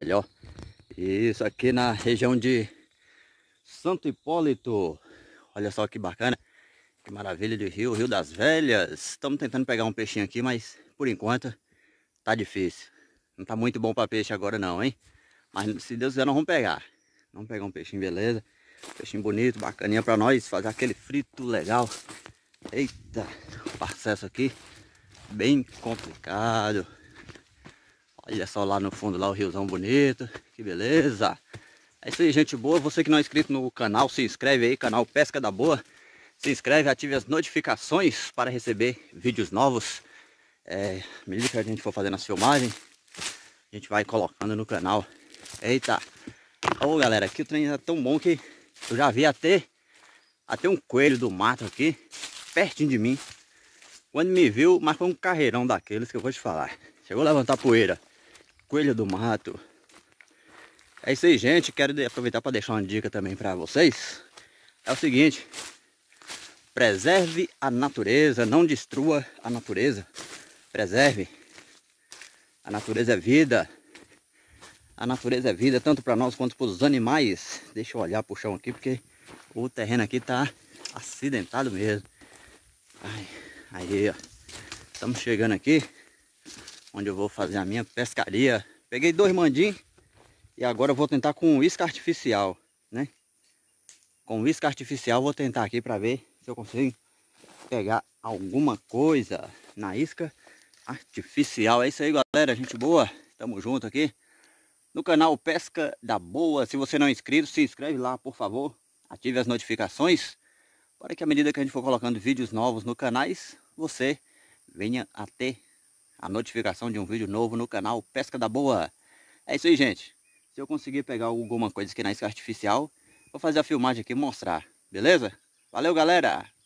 melhor. Isso aqui na região de Santo Hipólito. Olha só que bacana. Que maravilha de rio, Rio das Velhas. Estamos tentando pegar um peixinho aqui, mas por enquanto tá difícil. Não tá muito bom para peixe agora não, hein? Mas se Deus quiser nós vamos pegar. Vamos pegar um peixinho, beleza? peixinho bonito, bacaninha para nós, fazer aquele frito legal. Eita, o processo aqui bem complicado. Olha é só lá no fundo, lá o riozão bonito. Que beleza. É isso aí, gente boa. Você que não é inscrito no canal, se inscreve aí, canal Pesca da Boa. Se inscreve, ative as notificações para receber vídeos novos. É, medida que a gente for fazendo as filmagens, a gente vai colocando no canal. Eita! Ô galera, aqui o trem é tão bom que eu já vi até, até um coelho do mato aqui, pertinho de mim. Quando me viu, mas foi um carreirão daqueles que eu vou te falar. Chegou a levantar poeira coelho do mato. É isso aí, gente. Quero aproveitar para deixar uma dica também para vocês. É o seguinte: preserve a natureza, não destrua a natureza. Preserve. A natureza é vida. A natureza é vida, tanto para nós quanto para os animais. Deixa eu olhar para o chão aqui, porque o terreno aqui está acidentado mesmo. Ai, aí, ó. Estamos chegando aqui onde eu vou fazer a minha pescaria. Peguei dois mandim e agora eu vou tentar com isca artificial, né? Com isca artificial vou tentar aqui para ver se eu consigo pegar alguma coisa na isca artificial. É isso aí, galera. Gente boa. Tamo junto aqui no canal Pesca da Boa. Se você não é inscrito, se inscreve lá, por favor. Ative as notificações para que à medida que a gente for colocando vídeos novos no canais, você venha a ter a notificação de um vídeo novo no canal Pesca da Boa. É isso aí, gente. Se eu conseguir pegar alguma coisa aqui na isca artificial, vou fazer a filmagem aqui e mostrar, beleza? Valeu, galera!